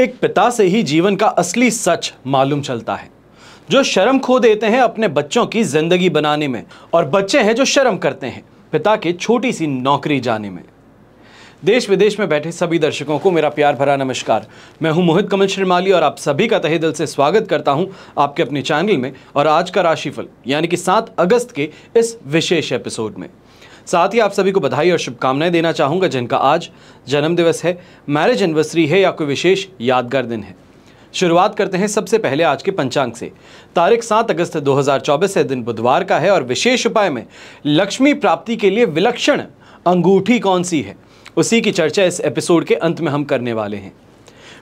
एक पिता से ही जीवन का असली सच मालूम चलता है जो शर्म खो देते हैं अपने बच्चों की जिंदगी बनाने में और बच्चे हैं जो शर्म करते हैं पिता के छोटी सी नौकरी जाने में देश विदेश में बैठे सभी दर्शकों को मेरा प्यार भरा नमस्कार मैं हूं मोहित कमल श्रीमाली और आप सभी का तहे दिल से स्वागत करता हूं आपके अपने चैनल में और आज का राशिफल यानी कि सात अगस्त के इस विशेष एपिसोड में साथ ही आप सभी को बधाई और शुभकामनाएं देना चाहूँगा जिनका आज जन्मदिवस है मैरिज एनिवर्सरी है या कोई विशेष यादगार दिन है शुरुआत करते हैं सबसे पहले आज के पंचांग से तारीख सात अगस्त 2024 है दिन बुधवार का है और विशेष उपाय में लक्ष्मी प्राप्ति के लिए विलक्षण अंगूठी कौन सी है उसी की चर्चा इस एपिसोड के अंत में हम करने वाले हैं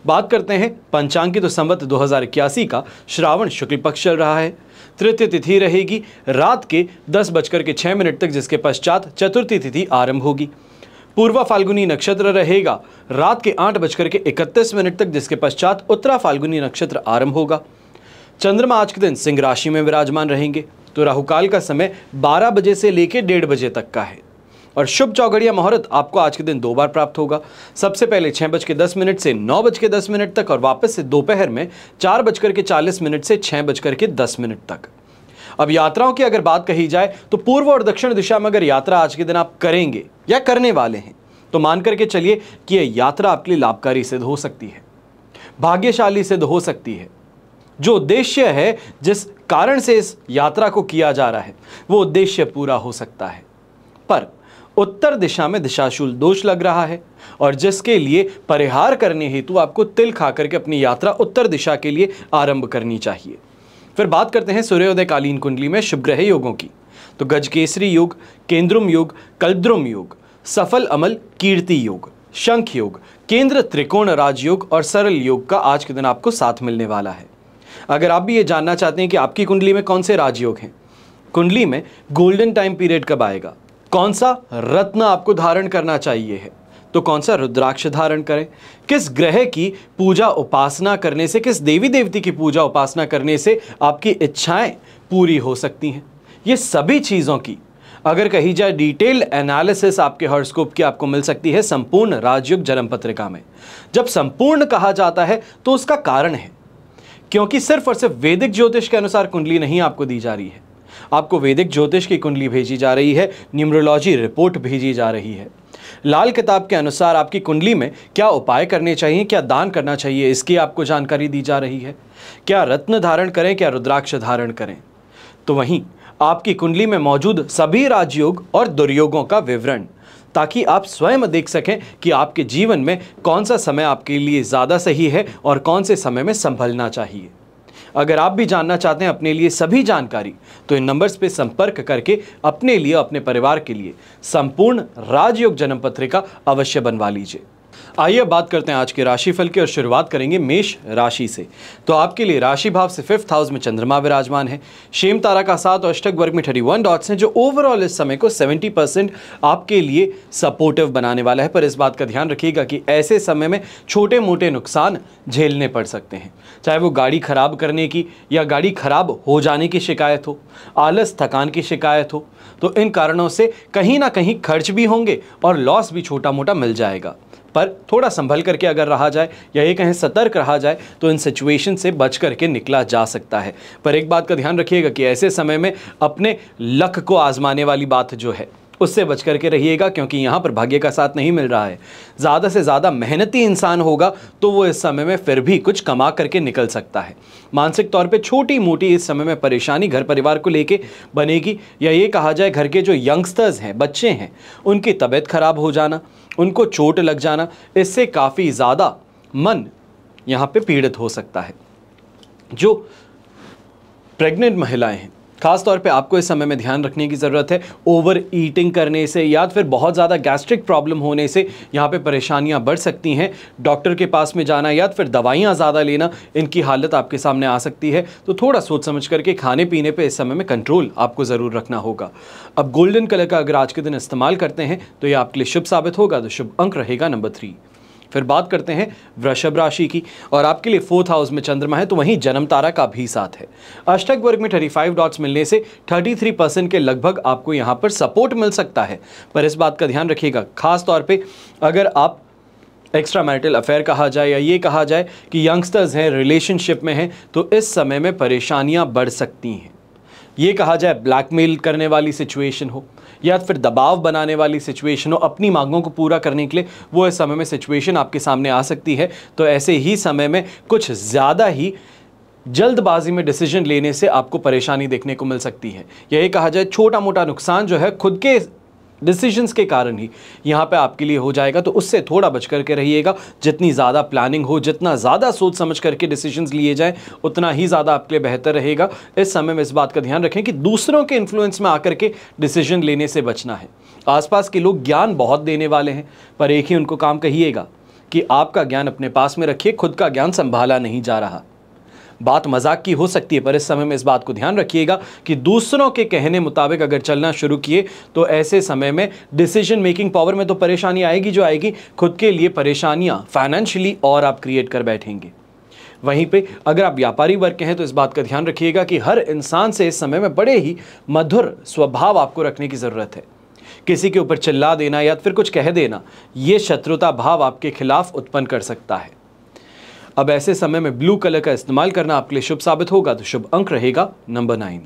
बात करते हैं पंचांग की तो संवत दो का श्रावण शुक्ल पक्ष चल रहा है तृतीय तिथि रहेगी रात के दस बजकर के छः मिनट तक जिसके पश्चात चतुर्थी तिथि आरंभ होगी पूर्वा फाल्गुनी नक्षत्र रहेगा रात के आठ बजकर के इकतीस मिनट तक जिसके पश्चात उत्तरा फाल्गुनी नक्षत्र आरंभ होगा चंद्रमा आज के दिन सिंह राशि में विराजमान रहेंगे तो राहुकाल का समय 12 बजे से लेकर डेढ़ बजे तक का है और शुभ चौगड़िया मुहूर्त आपको आज के दिन दो बार प्राप्त होगा सबसे पहले छह बज के दस मिनट से नौ बज के दस मिनट तक और वापस से दोपहर में चार बजकर के चालीस मिनट से छह बजकर के दस मिनट तक अब यात्राओं की अगर बात कही जाए तो पूर्व और दक्षिण दिशा में अगर यात्रा आज के दिन आप करेंगे या करने वाले हैं तो मान करके चलिए कि यह यात्रा आपके लिए लाभकारी सिद्ध हो सकती है भाग्यशाली सिद्ध हो सकती है जो उद्देश्य है जिस कारण से इस यात्रा को किया जा रहा है वो उद्देश्य पूरा हो सकता है पर उत्तर दिशा में दिशाशूल दोष लग रहा है और जिसके लिए परिहार करने हेतु आपको तिल खा करके अपनी यात्रा उत्तर दिशा के लिए आरंभ करनी चाहिए फिर बात करते हैं सूर्योदय कालीन कुंडली में शुभ ग्रह योगों की तो गजकेसरी योग केंद्रुम योग कलद्रुम योग सफल अमल कीर्ति योग शंख योग केंद्र त्रिकोण राजयोग और सरल योग का आज के दिन आपको साथ मिलने वाला है अगर आप भी ये जानना चाहते हैं कि आपकी कुंडली में कौन से राजयोग हैं कुंडली में गोल्डन टाइम पीरियड कब आएगा कौन सा रत्न आपको धारण करना चाहिए है तो कौन सा रुद्राक्ष धारण करें किस ग्रह की पूजा उपासना करने से किस देवी देवती की पूजा उपासना करने से आपकी इच्छाएं पूरी हो सकती हैं ये सभी चीज़ों की अगर कही जाए डिटेल एनालिसिस आपके हॉर्स्कोप की आपको मिल सकती है संपूर्ण राजयुग जन्म पत्रिका में जब संपूर्ण कहा जाता है तो उसका कारण है क्योंकि सिर्फ और सिर्फ वैदिक ज्योतिष के अनुसार कुंडली नहीं आपको दी जा रही है आपको वैदिक ज्योतिष की कुंडली भेजी जा रही है न्यूमरोलॉजी रिपोर्ट भेजी जा रही है लाल किताब के अनुसार आपकी कुंडली में क्या उपाय करने चाहिए क्या दान करना चाहिए इसकी आपको जानकारी दी जा रही है क्या रत्न धारण करें क्या रुद्राक्ष धारण करें तो वहीं आपकी कुंडली में मौजूद सभी राजयोग और दुर्योगों का विवरण ताकि आप स्वयं देख सकें कि आपके जीवन में कौन सा समय आपके लिए ज़्यादा सही है और कौन से समय में संभलना चाहिए अगर आप भी जानना चाहते हैं अपने लिए सभी जानकारी तो इन नंबर्स पर संपर्क करके अपने लिए अपने परिवार के लिए संपूर्ण राजयोग जन्म पत्रिका अवश्य बनवा लीजिए आइए बात करते हैं आज के राशिफल की और शुरुआत करेंगे मेष राशि से तो आपके लिए राशि भाव से फिफ्थ हाउस में चंद्रमा विराजमान है शेम तारा का साथ और अष्टक वर्ग में थर्टी वन डॉट्स हैं जो ओवरऑल इस समय को सेवेंटी परसेंट आपके लिए सपोर्टिव बनाने वाला है पर इस बात का ध्यान रखिएगा कि ऐसे समय में छोटे मोटे नुकसान झेलने पड़ सकते हैं चाहे वो गाड़ी खराब करने की या गाड़ी खराब हो जाने की शिकायत हो आलस थकान की शिकायत हो तो इन कारणों से कहीं ना कहीं खर्च भी होंगे और लॉस भी छोटा मोटा मिल जाएगा पर थोड़ा संभल करके अगर रहा जाए या ये कहें सतर्क रहा जाए तो इन सिचुएशन से बच करके निकला जा सकता है पर एक बात का ध्यान रखिएगा कि ऐसे समय में अपने लक को आजमाने वाली बात जो है उससे बच करके रहिएगा क्योंकि यहाँ पर भाग्य का साथ नहीं मिल रहा है ज़्यादा से ज़्यादा मेहनती इंसान होगा तो वो इस समय में फिर भी कुछ कमा करके निकल सकता है मानसिक तौर पर छोटी मोटी इस समय में परेशानी घर परिवार को लेके बनेगी या ये कहा जाए घर के जो यंगस्टर्स हैं बच्चे हैं उनकी तबीयत खराब हो जाना उनको चोट लग जाना इससे काफ़ी ज़्यादा मन यहाँ पे पीड़ित हो सकता है जो प्रेग्नेंट महिलाएं हैं खासतौर पे आपको इस समय में ध्यान रखने की ज़रूरत है ओवर ईटिंग करने से या फिर बहुत ज़्यादा गैस्ट्रिक प्रॉब्लम होने से यहाँ पे परेशानियाँ बढ़ सकती हैं डॉक्टर के पास में जाना या फिर दवाइयाँ ज़्यादा लेना इनकी हालत आपके सामने आ सकती है तो थोड़ा सोच समझ करके खाने पीने पर इस समय में कंट्रोल आपको ज़रूर रखना होगा अब गोल्डन कलर का अगर आज के दिन इस्तेमाल करते हैं तो ये आपके लिए शुभ साबित होगा तो शुभ अंक रहेगा नंबर थ्री फिर बात करते हैं वृषभ राशि की और आपके लिए फोर्थ हाउस में चंद्रमा है तो वहीं जन्म तारा का भी साथ है अष्टक वर्ग में थर्टी फाइव डॉट्स मिलने से थर्टी थ्री परसेंट के लगभग आपको यहां पर सपोर्ट मिल सकता है पर इस बात का ध्यान रखिएगा खास तौर पे अगर आप एक्स्ट्रा मैरिटल अफेयर कहा जाए या ये कहा जाए कि यंगस्टर्स हैं रिलेशनशिप में हैं तो इस समय में परेशानियाँ बढ़ सकती हैं ये कहा जाए ब्लैकमेल करने वाली सिचुएशन हो या फिर दबाव बनाने वाली सिचुएशन हो अपनी मांगों को पूरा करने के लिए वो इस समय में सिचुएशन आपके सामने आ सकती है तो ऐसे ही समय में कुछ ज़्यादा ही जल्दबाजी में डिसीजन लेने से आपको परेशानी देखने को मिल सकती है यही कहा जाए छोटा मोटा नुकसान जो है खुद के डिसीजंस के कारण ही यहाँ पे आपके लिए हो जाएगा तो उससे थोड़ा बच करके रहिएगा जितनी ज़्यादा प्लानिंग हो जितना ज़्यादा सोच समझ करके डिसीजंस लिए जाएँ उतना ही ज़्यादा आपके लिए बेहतर रहेगा इस समय में इस बात का ध्यान रखें कि दूसरों के इन्फ्लुएंस में आकर के डिसीजन लेने से बचना है आसपास के लोग ज्ञान बहुत देने वाले हैं पर एक ही उनको काम कहिएगा कि आपका ज्ञान अपने पास में रखिए खुद का ज्ञान संभाला नहीं जा रहा बात मजाक की हो सकती है पर इस समय में इस बात को ध्यान रखिएगा कि दूसरों के कहने मुताबिक अगर चलना शुरू किए तो ऐसे समय में डिसीजन मेकिंग पावर में तो परेशानी आएगी जो आएगी खुद के लिए परेशानियाँ फाइनेंशियली और आप क्रिएट कर बैठेंगे वहीं पे अगर आप व्यापारी वर्ग के हैं तो इस बात का ध्यान रखिएगा कि हर इंसान से इस समय में बड़े ही मधुर स्वभाव आपको रखने की ज़रूरत है किसी के ऊपर चिल्ला देना या फिर कुछ कह देना ये शत्रुता भाव आपके खिलाफ उत्पन्न कर सकता है अब ऐसे समय में ब्लू कलर का इस्तेमाल करना आपके लिए शुभ साबित होगा तो शुभ अंक रहेगा नंबर नाइन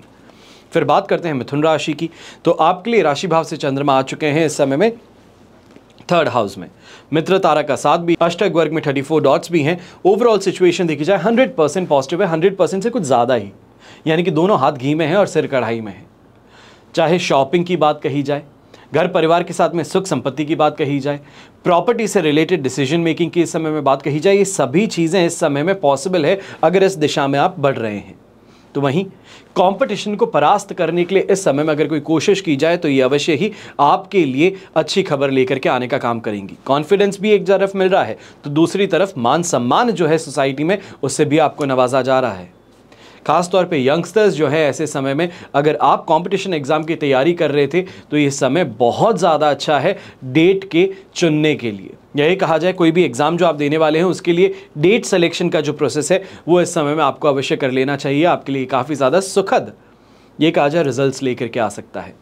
फिर बात करते हैं मिथुन राशि की तो आपके लिए राशि भाव से चंद्रमा आ चुके हैं इस समय में थर्ड हाउस में मित्र तारा का साथ भी अष्टक वर्ग में 34 डॉट्स भी हैं ओवरऑल सिचुएशन देखी जाए 100 परसेंट पॉजिटिव है 100 परसेंट से कुछ ज़्यादा ही यानी कि दोनों हाथ घी में हैं और सिर कढ़ाई में है चाहे शॉपिंग की बात कही जाए घर परिवार के साथ में सुख संपत्ति की बात कही जाए प्रॉपर्टी से रिलेटेड डिसीजन मेकिंग की इस समय में बात कही जाए ये सभी चीज़ें इस समय में पॉसिबल है अगर इस दिशा में आप बढ़ रहे हैं तो वहीं कंपटीशन को परास्त करने के लिए इस समय में अगर कोई कोशिश की जाए तो ये अवश्य ही आपके लिए अच्छी खबर लेकर के आने का काम करेंगी कॉन्फिडेंस भी एक तरफ मिल रहा है तो दूसरी तरफ मान सम्मान जो है सोसाइटी में उससे भी आपको नवाजा जा रहा है खासतौर पर यंगस्टर्स जो है ऐसे समय में अगर आप कॉम्पिटिशन एग्ज़ाम की तैयारी कर रहे थे तो ये समय बहुत ज़्यादा अच्छा है डेट के चुनने के लिए यही कहा जाए कोई भी एग्ज़ाम जो आप देने वाले हैं उसके लिए डेट सेलेक्शन का जो प्रोसेस है वो इस समय में आपको अवश्य कर लेना चाहिए आपके लिए काफ़ी ज़्यादा सुखद ये कहा जाए रिजल्ट लेकर के आ सकता है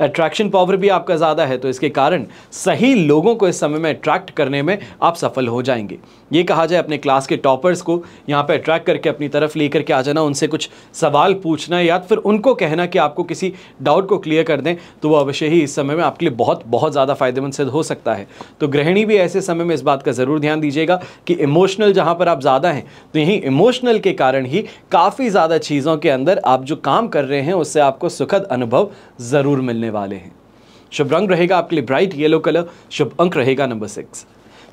अट्रैक्शन पावर भी आपका ज़्यादा है तो इसके कारण सही लोगों को इस समय में अट्रैक्ट करने में आप सफल हो जाएंगे ये कहा जाए अपने क्लास के टॉपर्स को यहाँ पर अट्रैक्ट करके अपनी तरफ लेकर के आ जाना उनसे कुछ सवाल पूछना या फिर उनको कहना कि आपको किसी डाउट को क्लियर कर दें तो वो अवश्य ही इस समय में आपके लिए बहुत बहुत ज़्यादा फायदेमंद सिद्ध हो सकता है तो गृहिणी भी ऐसे समय में इस बात का ज़रूर ध्यान दीजिएगा कि इमोशनल जहाँ पर आप ज़्यादा हैं तो यहीं इमोशनल के कारण ही काफ़ी ज़्यादा चीज़ों के अंदर आप जो काम कर रहे हैं उससे आपको सुखद अनुभव ज़रूर मिलने होने वाले हैं शुभ रंग रहेगा आपके लिए ब्राइट येलो कलर शुभ अंक रहेगा नंबर सिक्स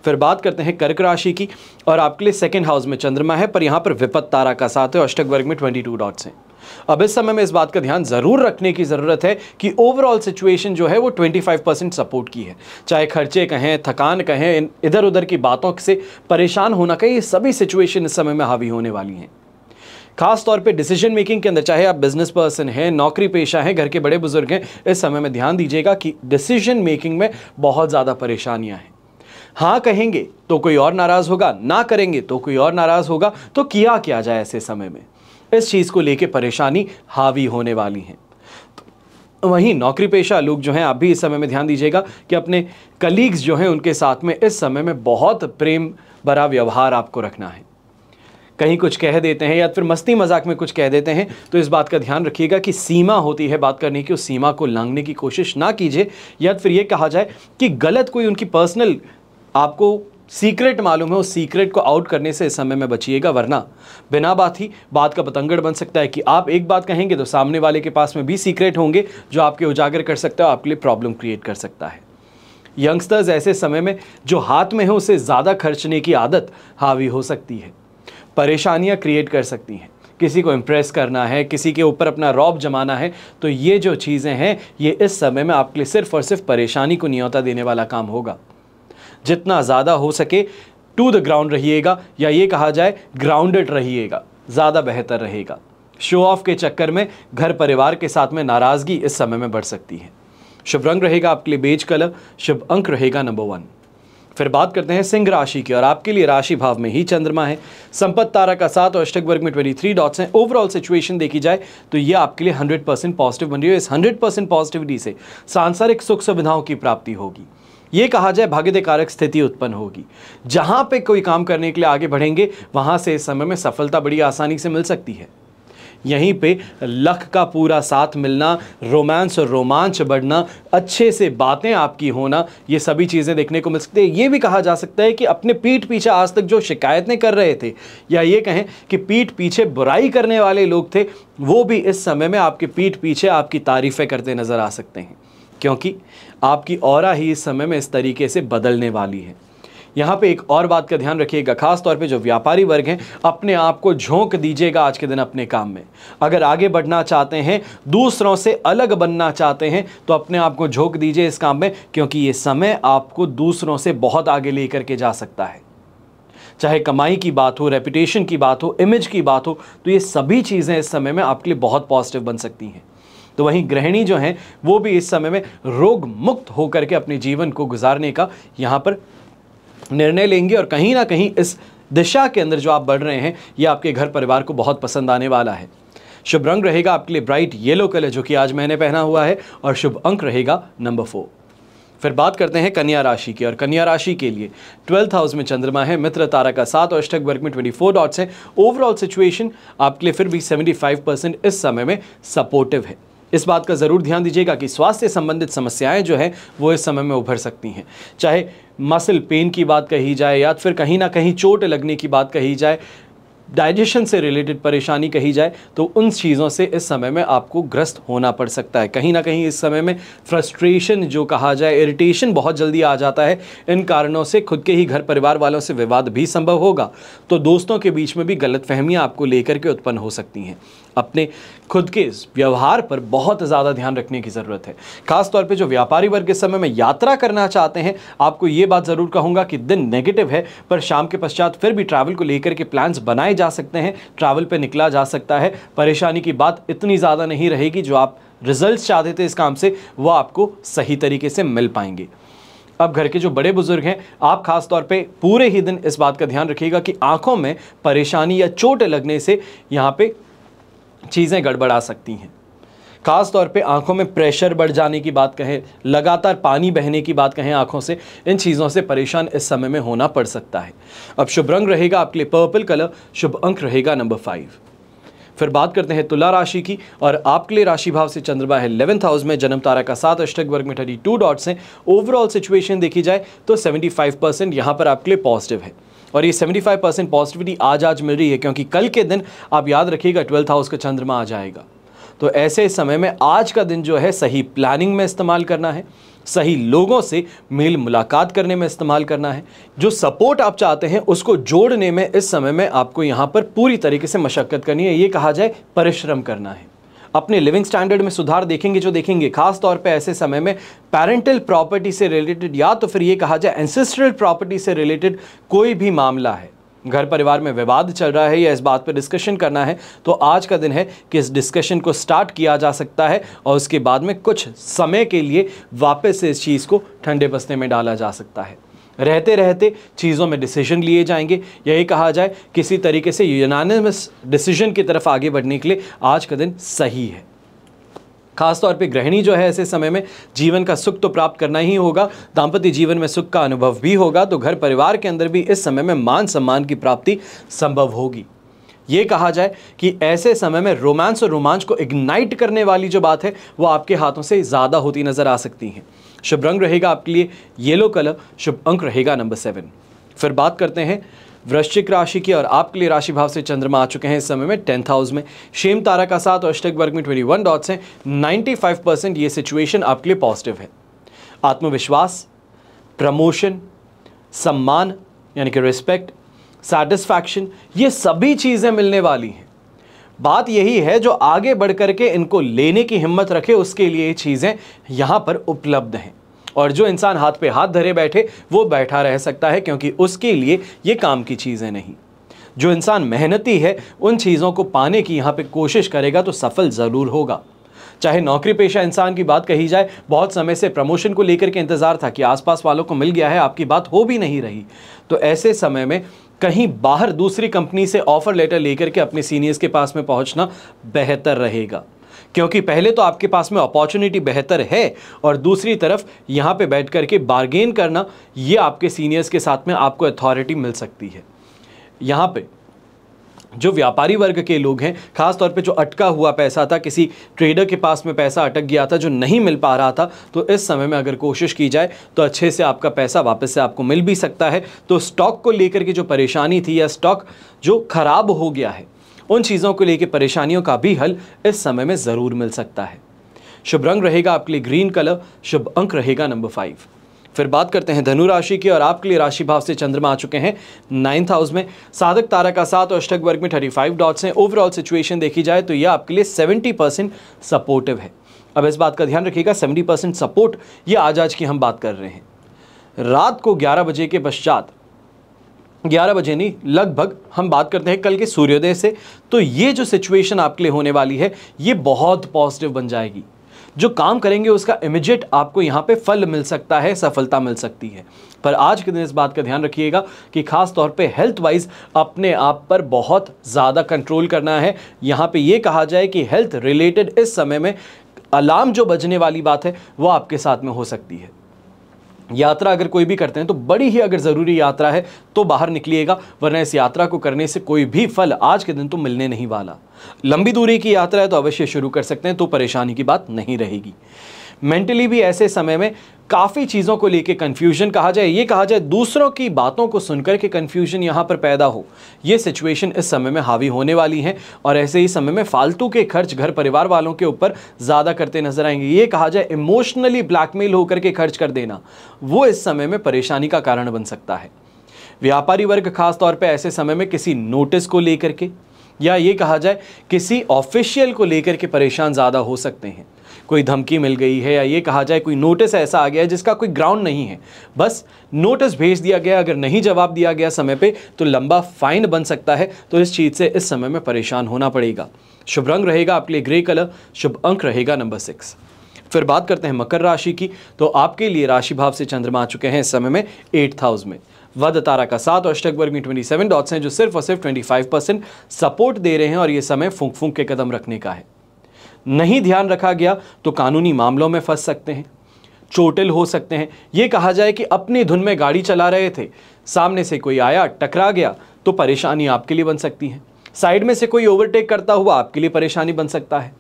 फिर बात करते हैं कर्क राशि की और आपके लिए सेकेंड हाउस में चंद्रमा है पर यहाँ पर विपत तारा का साथ है अष्टक वर्ग में ट्वेंटी डॉट्स हैं अब इस समय में इस बात का ध्यान जरूर रखने की ज़रूरत है कि ओवरऑल सिचुएशन जो है वो 25 परसेंट सपोर्ट की है चाहे खर्चे कहें थकान कहें इधर उधर की बातों से परेशान होना कहीं सभी सिचुएशन इस समय में हावी होने वाली हैं खास तौर पे डिसीजन मेकिंग के अंदर चाहे आप बिजनेस पर्सन हैं नौकरी पेशा हैं घर के बड़े बुजुर्ग हैं इस समय में ध्यान दीजिएगा कि डिसीजन मेकिंग में बहुत ज़्यादा परेशानियाँ हैं हाँ कहेंगे तो कोई और नाराज़ होगा ना करेंगे तो कोई और नाराज़ होगा तो किया क्या जाए ऐसे समय में इस चीज़ को लेके परेशानी हावी होने वाली हैं तो वहीं नौकरी पेशा लोग जो हैं आप भी इस समय में ध्यान दीजिएगा कि अपने कलीग्स जो हैं उनके साथ में इस समय में बहुत प्रेम भरा व्यवहार आपको रखना है कहीं कुछ कह देते हैं या फिर मस्ती मजाक में कुछ कह देते हैं तो इस बात का ध्यान रखिएगा कि सीमा होती है बात करने की उस सीमा को लांघने की कोशिश ना कीजिए या फिर ये कहा जाए कि गलत कोई उनकी पर्सनल आपको सीक्रेट मालूम है उस सीक्रेट को आउट करने से इस समय में बचिएगा वरना बिना बात ही बात का पतंगड़ बन सकता है कि आप एक बात कहेंगे तो सामने वाले के पास में भी सीक्रेट होंगे जो आपके उजागर कर सकता है आपके लिए प्रॉब्लम क्रिएट कर सकता है यंगस्टर्स ऐसे समय में जो हाथ में है उसे ज़्यादा खर्चने की आदत हावी हो सकती है परेशानियाँ क्रिएट कर सकती हैं किसी को इम्प्रेस करना है किसी के ऊपर अपना रॉब जमाना है तो ये जो चीज़ें हैं ये इस समय में आपके लिए सिर्फ और सिर्फ परेशानी को न्योता देने वाला काम होगा जितना ज़्यादा हो सके टू द ग्राउंड रहिएगा या ये कहा जाए ग्राउंडेड रहिएगा ज़्यादा बेहतर रहेगा शो ऑफ के चक्कर में घर परिवार के साथ में नाराज़गी इस समय में बढ़ सकती है शुभ रंग रहेगा आपके लिए बेज कलर शुभ अंक रहेगा नंबर वन फिर बात करते हैं सिंह राशि की और आपके लिए राशि भाव में ही चंद्रमा है संपत तारा का साथ और अष्टक वर्ग में थ्री डॉट्स हैं ओवरऑल सिचुएशन देखी जाए तो ये आपके लिए 100 परसेंट पॉजिटिव बन रही है इस 100 परसेंट पॉजिटिविटी से सांसारिक सुख सुविधाओं की प्राप्ति होगी ये कहा जाए भाग्यकारक स्थिति उत्पन्न होगी जहाँ पर कोई काम करने के लिए आगे बढ़ेंगे वहाँ से इस समय में सफलता बड़ी आसानी से मिल सकती है यहीं पे लक का पूरा साथ मिलना रोमांस और रोमांच बढ़ना अच्छे से बातें आपकी होना ये सभी चीज़ें देखने को मिल सकती है ये भी कहा जा सकता है कि अपने पीठ पीछे आज तक जो शिकायतें कर रहे थे या ये कहें कि पीठ पीछे बुराई करने वाले लोग थे वो भी इस समय में आपके पीठ पीछे आपकी तारीफ़ें करते नज़र आ सकते हैं क्योंकि आपकी और ही इस समय में इस तरीके से बदलने वाली है यहाँ पे एक और बात का ध्यान रखिएगा खास तौर पे जो व्यापारी वर्ग हैं अपने आप को झोंक दीजिएगा आज के दिन अपने काम में अगर आगे बढ़ना चाहते हैं दूसरों से अलग बनना चाहते हैं तो अपने आप को झोंक दीजिए इस काम में क्योंकि ये समय आपको दूसरों से बहुत आगे ले करके जा सकता है चाहे कमाई की बात हो रेपुटेशन की बात हो इमेज की बात हो तो ये सभी चीज़ें इस समय में आपके लिए बहुत पॉजिटिव बन सकती हैं तो वहीं गृहिणी जो हैं वो भी इस समय में रोग मुक्त होकर के अपने जीवन को गुजारने का यहाँ पर निर्णय लेंगे और कहीं ना कहीं इस दिशा के अंदर जो आप बढ़ रहे हैं ये आपके घर परिवार को बहुत पसंद आने वाला है शुभ रंग रहेगा आपके लिए ब्राइट येलो कलर जो कि आज मैंने पहना हुआ है और शुभ अंक रहेगा नंबर फोर फिर बात करते हैं कन्या राशि की और कन्या राशि के लिए ट्वेल्थ हाउस में चंद्रमा है मित्र तारा का सात और अष्टक वर्ग में ट्वेंटी फोर डॉट्स हैं ओवरऑल सिचुएशन आपके लिए फिर भी सेवेंटी फाइव परसेंट इस समय में सपोर्टिव है इस बात का ज़रूर ध्यान दीजिएगा कि स्वास्थ्य संबंधित समस्याएं जो हैं वो इस समय में उभर सकती हैं चाहे मसल पेन की बात कही जाए या फिर कहीं ना कहीं चोट लगने की बात कही जाए डाइजेशन से रिलेटेड परेशानी कही जाए तो उन चीज़ों से इस समय में आपको ग्रस्त होना पड़ सकता है कहीं ना कहीं इस समय में फ्रस्ट्रेशन जो कहा जाए इरिटेशन बहुत जल्दी आ जाता है इन कारणों से खुद के ही घर परिवार वालों से विवाद भी संभव होगा तो दोस्तों के बीच में भी गलत फहमियाँ आपको लेकर के उत्पन्न हो सकती हैं अपने खुद के इस व्यवहार पर बहुत ज़्यादा ध्यान रखने की ज़रूरत है खासतौर पर जो व्यापारी वर्ग के समय में यात्रा करना चाहते हैं आपको ये बात ज़रूर कहूँगा कि दिन नेगेटिव है पर शाम के पश्चात फिर भी ट्रैवल को लेकर के प्लान्स बनाए जा सकते हैं ट्रैवल पर निकला जा सकता है परेशानी की बात इतनी ज़्यादा नहीं रहेगी जो आप रिजल्ट चाहते थे इस काम से वो आपको सही तरीके से मिल पाएंगे अब घर के जो बड़े बुजुर्ग हैं आप खास तौर पे पूरे ही दिन इस बात का ध्यान रखिएगा कि आंखों में परेशानी या चोट लगने से यहाँ पे चीज़ें गड़बड़ा सकती हैं ख़ास तौर पे आंखों में प्रेशर बढ़ जाने की बात कहें लगातार पानी बहने की बात कहें आंखों से इन चीज़ों से परेशान इस समय में होना पड़ सकता है अब शुभ रंग रहेगा आपके लिए पर्पल कलर शुभ अंक रहेगा नंबर फाइव फिर बात करते हैं तुला राशि की और आपके लिए राशि भाव से चंद्रमा है इलेवंथ हाउस में जन्म तारा का सात अष्टक वर्ग में थर्टी टू डॉट्स हैं ओवरऑल सिचुएशन देखी जाए तो सेवेंटी फाइव परसेंट यहाँ पर आपके लिए पॉजिटिव है और ये 75 परसेंट पॉजिटिविटी आज आज मिल रही है क्योंकि कल के दिन आप याद रखिएगा ट्वेल्थ हाउस का चंद्रमा आ जाएगा तो ऐसे समय में आज का दिन जो है सही प्लानिंग में इस्तेमाल करना है सही लोगों से मेल मुलाकात करने में इस्तेमाल करना है जो सपोर्ट आप चाहते हैं उसको जोड़ने में इस समय में आपको यहाँ पर पूरी तरीके से मशक्क़त करनी है ये कहा जाए परिश्रम करना है अपने लिविंग स्टैंडर्ड में सुधार देखेंगे जो देखेंगे खास तौर पे ऐसे समय में पेरेंटल प्रॉपर्टी से रिलेटेड या तो फिर ये कहा जाए एंसेस्ट्रल प्रॉपर्टी से रिलेटेड कोई भी मामला है घर परिवार में विवाद चल रहा है या इस बात पर डिस्कशन करना है तो आज का दिन है कि इस डिस्कशन को स्टार्ट किया जा सकता है और उसके बाद में कुछ समय के लिए वापस से इस चीज़ को ठंडे बसने में डाला जा सकता है रहते रहते चीज़ों में डिसीजन लिए जाएंगे यही कहा जाए किसी तरीके से यूनानिमस डिसीजन की तरफ आगे बढ़ने के लिए आज का दिन सही है खासतौर पे गृहिणी जो है ऐसे समय में जीवन का सुख तो प्राप्त करना ही होगा दाम्पत्य जीवन में सुख का अनुभव भी होगा तो घर परिवार के अंदर भी इस समय में मान सम्मान की प्राप्ति संभव होगी ये कहा जाए कि ऐसे समय में रोमांस और रोमांच को इग्नाइट करने वाली जो बात है वो आपके हाथों से ज़्यादा होती नज़र आ सकती हैं शुभ रंग रहेगा आपके लिए येलो कलर शुभ अंक रहेगा नंबर सेवन फिर बात करते हैं वृश्चिक राशि की और आपके लिए राशि भाव से चंद्रमा आ चुके हैं इस समय में टेंथ हाउस में शेम तारा का साथ और अष्टक वर्ग में ट्वेंटी वन डॉट्स हैं नाइन्टी फाइव परसेंट ये सिचुएशन आपके लिए पॉजिटिव है आत्मविश्वास प्रमोशन सम्मान यानी कि रिस्पेक्ट सेटिस्फैक्शन ये सभी चीज़ें मिलने वाली हैं बात यही है जो आगे बढ़ करके इनको लेने की हिम्मत रखे उसके लिए चीज़ें यहाँ पर उपलब्ध हैं और जो इंसान हाथ पे हाथ धरे बैठे वो बैठा रह सकता है क्योंकि उसके लिए ये काम की चीज़ें नहीं जो इंसान मेहनती है उन चीज़ों को पाने की यहाँ पे कोशिश करेगा तो सफल ज़रूर होगा चाहे नौकरी पेशा इंसान की बात कही जाए बहुत समय से प्रमोशन को लेकर के इंतज़ार था कि आसपास वालों को मिल गया है आपकी बात हो भी नहीं रही तो ऐसे समय में कहीं बाहर दूसरी कंपनी से ऑफ़र लेटर लेकर के अपने सीनियर्स के पास में पहुंचना बेहतर रहेगा क्योंकि पहले तो आपके पास में अपॉर्चुनिटी बेहतर है और दूसरी तरफ यहाँ पे बैठ कर के बार्गेन करना ये आपके सीनियर्स के साथ में आपको अथॉरिटी मिल सकती है यहाँ पे जो व्यापारी वर्ग के लोग हैं खास तौर पे जो अटका हुआ पैसा था किसी ट्रेडर के पास में पैसा अटक गया था जो नहीं मिल पा रहा था तो इस समय में अगर कोशिश की जाए तो अच्छे से आपका पैसा वापस से आपको मिल भी सकता है तो स्टॉक को लेकर के जो परेशानी थी या स्टॉक जो ख़राब हो गया है उन चीज़ों को लेकर परेशानियों का भी हल इस समय में ज़रूर मिल सकता है शुभ रंग रहेगा आपके लिए ग्रीन कलर शुभ अंक रहेगा नंबर फाइव फिर बात करते हैं धनु राशि की और आपके लिए राशि भाव से चंद्रमा आ चुके हैं नाइन्थ हाउस में साधक तारा का साथ और अष्टक वर्ग में थर्टी फाइव डॉट्स हैं ओवरऑल सिचुएशन देखी जाए तो यह आपके लिए सेवेंटी परसेंट सपोर्टिव है अब इस बात का ध्यान रखिएगा सेवेंटी परसेंट सपोर्ट ये आज आज की हम बात कर रहे हैं रात को ग्यारह बजे के पश्चात ग्यारह बजे नहीं लगभग हम बात करते हैं कल के सूर्योदय से तो ये जो सिचुएशन आपके लिए होने वाली है ये बहुत पॉजिटिव बन जाएगी जो काम करेंगे उसका इमिजिएट आपको यहाँ पे फल मिल सकता है सफलता मिल सकती है पर आज के दिन इस बात का ध्यान रखिएगा कि खास तौर पे हेल्थ वाइज अपने आप पर बहुत ज़्यादा कंट्रोल करना है यहाँ पे ये कहा जाए कि हेल्थ रिलेटेड इस समय में अलार्म जो बजने वाली बात है वो आपके साथ में हो सकती है यात्रा अगर कोई भी करते हैं तो बड़ी ही अगर ज़रूरी यात्रा है तो बाहर निकलिएगा वरना इस यात्रा को करने से कोई भी फल आज के दिन तो मिलने नहीं वाला लंबी दूरी की यात्रा है तो अवश्य शुरू कर सकते हैं तो परेशानी की बात नहीं रहेगी मेंटली भी ऐसे समय में काफ़ी चीज़ों को लेके कन्फ्यूजन कहा जाए ये कहा जाए दूसरों की बातों को सुनकर के कन्फ्यूजन यहाँ पर पैदा हो ये सिचुएशन इस समय में हावी होने वाली है और ऐसे ही समय में फालतू के खर्च घर परिवार वालों के ऊपर ज़्यादा करते नजर आएंगे ये कहा जाए इमोशनली ब्लैकमेल होकर के खर्च कर देना वो इस समय में परेशानी का कारण बन सकता है व्यापारी वर्ग खासतौर पर ऐसे समय में किसी नोटिस को लेकर के या ये कहा जाए किसी ऑफिशियल को लेकर के परेशान ज़्यादा हो सकते हैं कोई धमकी मिल गई है या ये कहा जाए कोई नोटिस ऐसा आ गया है जिसका कोई ग्राउंड नहीं है बस नोटिस भेज दिया गया अगर नहीं जवाब दिया गया समय पर तो लंबा फाइन बन सकता है तो इस चीज़ से इस समय में परेशान होना पड़ेगा शुभ रंग रहेगा आपके लिए ग्रे कलर शुभ अंक रहेगा नंबर सिक्स फिर बात करते हैं मकर राशि की तो आपके लिए राशि भाव से चंद्रमा आ चुके हैं इस समय में एट्थ हाउस में वध तारा का साथ और अष्टक वर्ग में ट्वेंटी सेवन डॉट्स हैं जो सिर्फ और सिर्फ ट्वेंटी फाइव परसेंट सपोर्ट दे रहे हैं और ये समय फूंक फूंक के कदम रखने का है नहीं ध्यान रखा गया तो कानूनी मामलों में फंस सकते हैं चोटिल हो सकते हैं ये कहा जाए कि अपनी धुन में गाड़ी चला रहे थे सामने से कोई आया टकरा गया तो परेशानी आपके लिए बन सकती है साइड में से कोई ओवरटेक करता हुआ आपके लिए परेशानी बन सकता है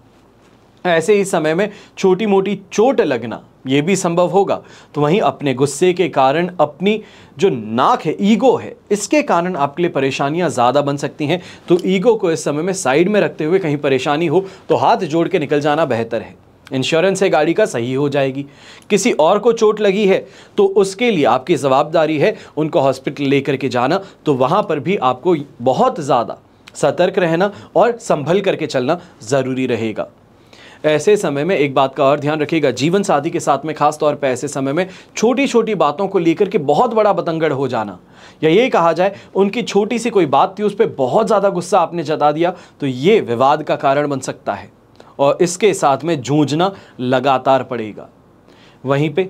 ऐसे ही समय में छोटी मोटी चोट लगना ये भी संभव होगा तो वहीं अपने गुस्से के कारण अपनी जो नाक है ईगो है इसके कारण आपके लिए परेशानियां ज़्यादा बन सकती हैं तो ईगो को इस समय में साइड में रखते हुए कहीं परेशानी हो तो हाथ जोड़ के निकल जाना बेहतर है इंश्योरेंस है गाड़ी का सही हो जाएगी किसी और को चोट लगी है तो उसके लिए आपकी जवाबदारी है उनको हॉस्पिटल लेकर के जाना तो वहाँ पर भी आपको बहुत ज़्यादा सतर्क रहना और संभल करके चलना ज़रूरी रहेगा ऐसे समय में एक बात का और ध्यान रखिएगा जीवन साथी के साथ में खास तौर पर ऐसे समय में छोटी छोटी बातों को लेकर के बहुत बड़ा बतंगड़ हो जाना या ये कहा जाए उनकी छोटी सी कोई बात थी उस पर बहुत ज़्यादा गुस्सा आपने जता दिया तो ये विवाद का कारण बन सकता है और इसके साथ में जूझना लगातार पड़ेगा वहीं पे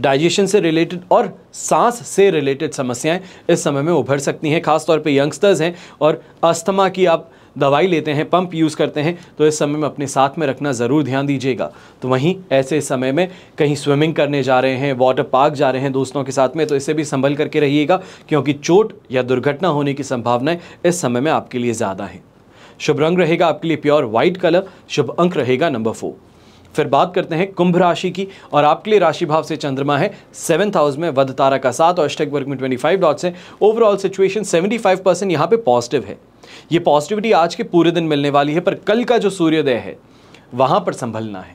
डाइजेशन से रिलेटेड और सांस से रिलेटेड समस्याएं इस समय में उभर सकती हैं खासतौर पे यंगस्टर्स हैं और अस्थमा की आप दवाई लेते हैं पंप यूज़ करते हैं तो इस समय में अपने साथ में रखना ज़रूर ध्यान दीजिएगा तो वहीं ऐसे समय में कहीं स्विमिंग करने जा रहे हैं वाटर पार्क जा रहे हैं दोस्तों के साथ में तो इसे भी संभल करके रहिएगा क्योंकि चोट या दुर्घटना होने की संभावनाएं इस समय में आपके लिए ज़्यादा हैं शुभ रंग रहेगा आपके लिए प्योर व्हाइट कलर शुभ अंक रहेगा नंबर फोर फिर बात करते हैं कुंभ राशि की और आपके लिए राशि भाव से चंद्रमा है सेवंथ हाउस में वध तारा का साथ और अष्टक वर्ग में 25 डॉट्स है ओवरऑल सिचुएशन 75 परसेंट यहाँ पे पॉजिटिव है ये पॉजिटिविटी आज के पूरे दिन मिलने वाली है पर कल का जो सूर्योदय है वहां पर संभलना है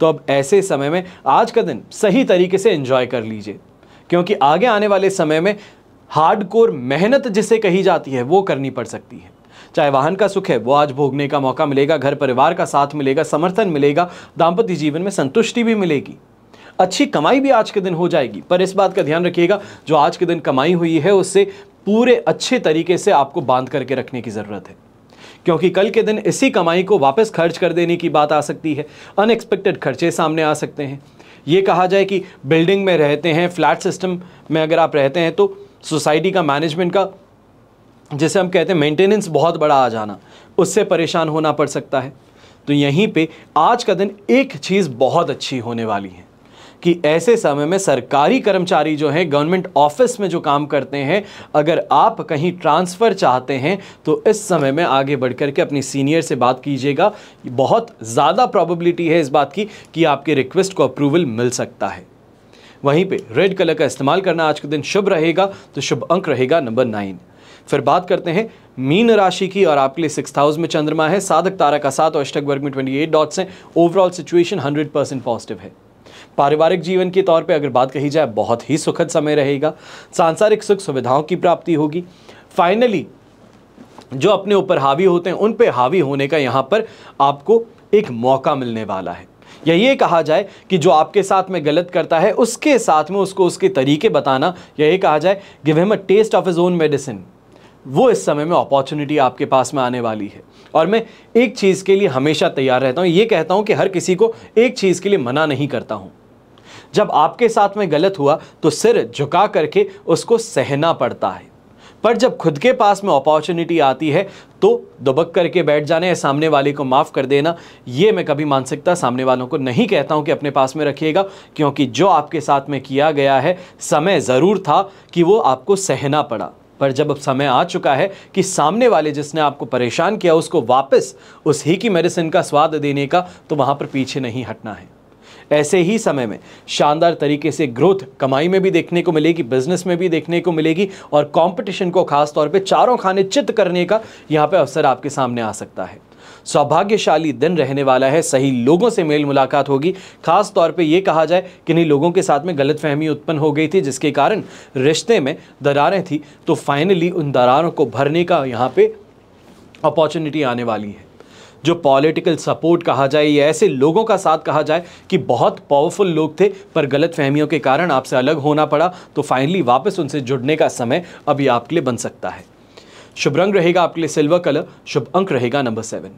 तो अब ऐसे समय में आज का दिन सही तरीके से एंजॉय कर लीजिए क्योंकि आगे आने वाले समय में हार्डकोर मेहनत जिसे कही जाती है वो करनी पड़ सकती है चाहे वाहन का सुख है वो आज भोगने का मौका मिलेगा घर परिवार का साथ मिलेगा समर्थन मिलेगा दाम्पत्य जीवन में संतुष्टि भी मिलेगी अच्छी कमाई भी आज के दिन हो जाएगी पर इस बात का ध्यान रखिएगा जो आज के दिन कमाई हुई है उससे पूरे अच्छे तरीके से आपको बांध करके रखने की ज़रूरत है क्योंकि कल के दिन इसी कमाई को वापस खर्च कर देने की बात आ सकती है अनएक्सपेक्टेड खर्चे सामने आ सकते हैं ये कहा जाए कि बिल्डिंग में रहते हैं फ्लैट सिस्टम में अगर आप रहते हैं तो सोसाइटी का मैनेजमेंट का जैसे हम कहते हैं मेंटेनेंस बहुत बड़ा आ जाना उससे परेशान होना पड़ सकता है तो यहीं पे आज का दिन एक चीज़ बहुत अच्छी होने वाली है कि ऐसे समय में सरकारी कर्मचारी जो हैं गवर्नमेंट ऑफिस में जो काम करते हैं अगर आप कहीं ट्रांसफ़र चाहते हैं तो इस समय में आगे बढ़ करके अपनी सीनियर से बात कीजिएगा बहुत ज़्यादा प्रॉबिलिटी है इस बात की कि आपके रिक्वेस्ट को अप्रूवल मिल सकता है वहीं पे रेड कलर का इस्तेमाल करना आज के दिन शुभ रहेगा तो शुभ अंक रहेगा नंबर नाइन फिर बात करते हैं मीन राशि की और आपके लिए सिक्स हाउस में चंद्रमा है साधक तारा का सात और अष्टक वर्ग में ट्वेंटी एट डॉट्स हैं overall situation hundred percent positive है पारिवारिक जीवन के तौर पे अगर बात कही जाए बहुत ही सुखद समय रहेगा सांसारिक सुख सुविधाओं की प्राप्ति होगी फाइनली जो अपने ऊपर हावी होते हैं उन पे हावी होने का यहाँ पर आपको एक मौका मिलने वाला है या ये कहा जाए कि जो आपके साथ में गलत करता है उसके साथ में उसको उसके तरीके बताना या ये कहा जाए give him a taste of his own medicine वो इस समय में अपॉर्चुनिटी आपके पास में आने वाली है और मैं एक चीज़ के लिए हमेशा तैयार रहता हूँ ये कहता हूँ कि हर किसी को एक चीज़ के लिए मना नहीं करता हूँ जब आपके साथ में गलत हुआ तो सिर झुका करके उसको सहना पड़ता है पर जब खुद के पास में अपॉर्चुनिटी आती है तो दुबक करके बैठ जाने या सामने वाले को माफ़ कर देना ये मैं कभी मानसिकता सामने वालों को नहीं कहता हूँ कि अपने पास में रखिएगा क्योंकि जो आपके साथ में किया गया है समय ज़रूर था कि वो आपको सहना पड़ा पर जब अब समय आ चुका है कि सामने वाले जिसने आपको परेशान किया उसको वापस उस ही की मेडिसिन का स्वाद देने का तो वहाँ पर पीछे नहीं हटना है ऐसे ही समय में शानदार तरीके से ग्रोथ कमाई में भी देखने को मिलेगी बिजनेस में भी देखने को मिलेगी और कॉम्पिटिशन को खासतौर पर चारों खाने चित्त करने का यहाँ पर अवसर आपके सामने आ सकता है सौभाग्यशाली दिन रहने वाला है सही लोगों से मेल मुलाकात होगी खास तौर पे ये कहा जाए कि नहीं लोगों के साथ में गलत फहमी उत्पन्न हो गई थी जिसके कारण रिश्ते में दरारें थी तो फाइनली उन दरारों को भरने का यहाँ पे अपॉर्चुनिटी आने वाली है जो पॉलिटिकल सपोर्ट कहा जाए या ऐसे लोगों का साथ कहा जाए कि बहुत पावरफुल लोग थे पर गलत फहमियों के कारण आपसे अलग होना पड़ा तो फाइनली वापस उनसे जुड़ने का समय अभी आपके लिए बन सकता है शुभ रंग रहेगा आपके लिए सिल्वर कलर शुभ अंक रहेगा नंबर सेवन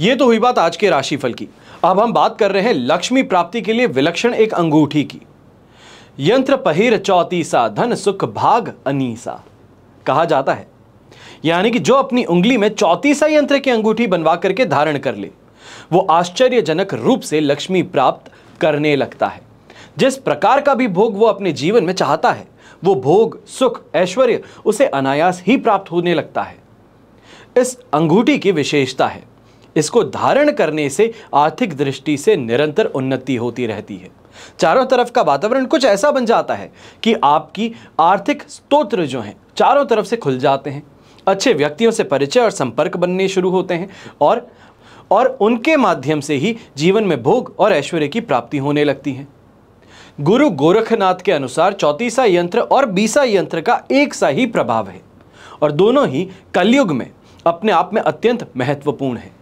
ये तो हुई बात आज के राशिफल की अब हम बात कर रहे हैं लक्ष्मी प्राप्ति के लिए विलक्षण एक अंगूठी की यंत्र पहिर चौतीसा धन सुख भाग अनीसा कहा जाता है यानी कि जो अपनी उंगली में चौतीसा यंत्र की अंगूठी बनवा करके धारण कर ले वो आश्चर्यजनक रूप से लक्ष्मी प्राप्त करने लगता है जिस प्रकार का भी भोग वो अपने जीवन में चाहता है वो भोग सुख ऐश्वर्य उसे अनायास ही प्राप्त होने लगता है इस अंगूठी की विशेषता है इसको धारण करने से आर्थिक दृष्टि से निरंतर उन्नति होती रहती है चारों तरफ का वातावरण कुछ ऐसा बन जाता है कि आपकी आर्थिक स्तोत्र जो हैं चारों तरफ से खुल जाते हैं अच्छे व्यक्तियों से परिचय और संपर्क बनने शुरू होते हैं और और उनके माध्यम से ही जीवन में भोग और ऐश्वर्य की प्राप्ति होने लगती है गुरु गोरखनाथ के अनुसार चौतीसा यंत्र और बीसा यंत्र का एक सा ही प्रभाव है और दोनों ही कलयुग में अपने आप में अत्यंत महत्वपूर्ण है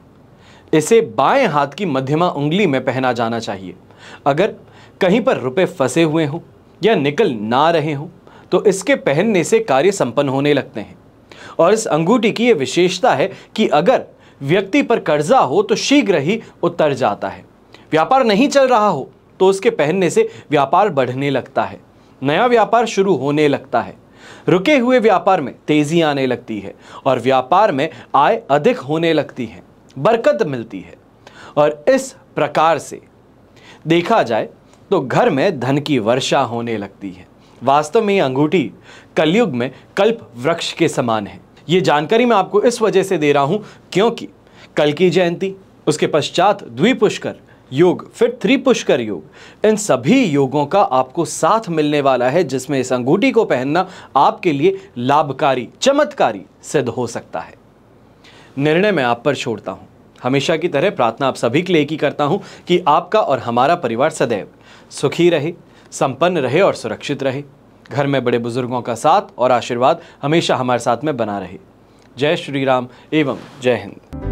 इसे बाएं हाथ की मध्यमा उंगली में पहना जाना चाहिए अगर कहीं पर रुपए फंसे हुए हों या निकल ना रहे हों तो इसके पहनने से कार्य संपन्न होने लगते हैं और इस अंगूठी की यह विशेषता है कि अगर व्यक्ति पर कर्जा हो तो शीघ्र ही उतर जाता है व्यापार नहीं चल रहा हो तो उसके पहनने से व्यापार बढ़ने लगता है नया व्यापार शुरू होने लगता है रुके हुए व्यापार में तेजी आने लगती है और व्यापार में आय अधिक होने लगती है बरकत मिलती है और इस प्रकार से देखा जाए तो घर में धन की वर्षा होने लगती है वास्तव में ये अंगूठी कलयुग में कल्प वृक्ष के समान है ये जानकारी मैं आपको इस वजह से दे रहा हूँ क्योंकि कल की जयंती उसके पश्चात द्विपुष्कर योग फिर त्रिपुष्कर योग इन सभी योगों का आपको साथ मिलने वाला है जिसमें इस अंगूठी को पहनना आपके लिए लाभकारी चमत्कारी सिद्ध हो सकता है निर्णय मैं आप पर छोड़ता हूँ हमेशा की तरह प्रार्थना आप सभी के लिए की करता हूँ कि आपका और हमारा परिवार सदैव सुखी रहे संपन्न रहे और सुरक्षित रहे घर में बड़े बुजुर्गों का साथ और आशीर्वाद हमेशा हमारे साथ में बना रहे जय श्री राम एवं जय हिंद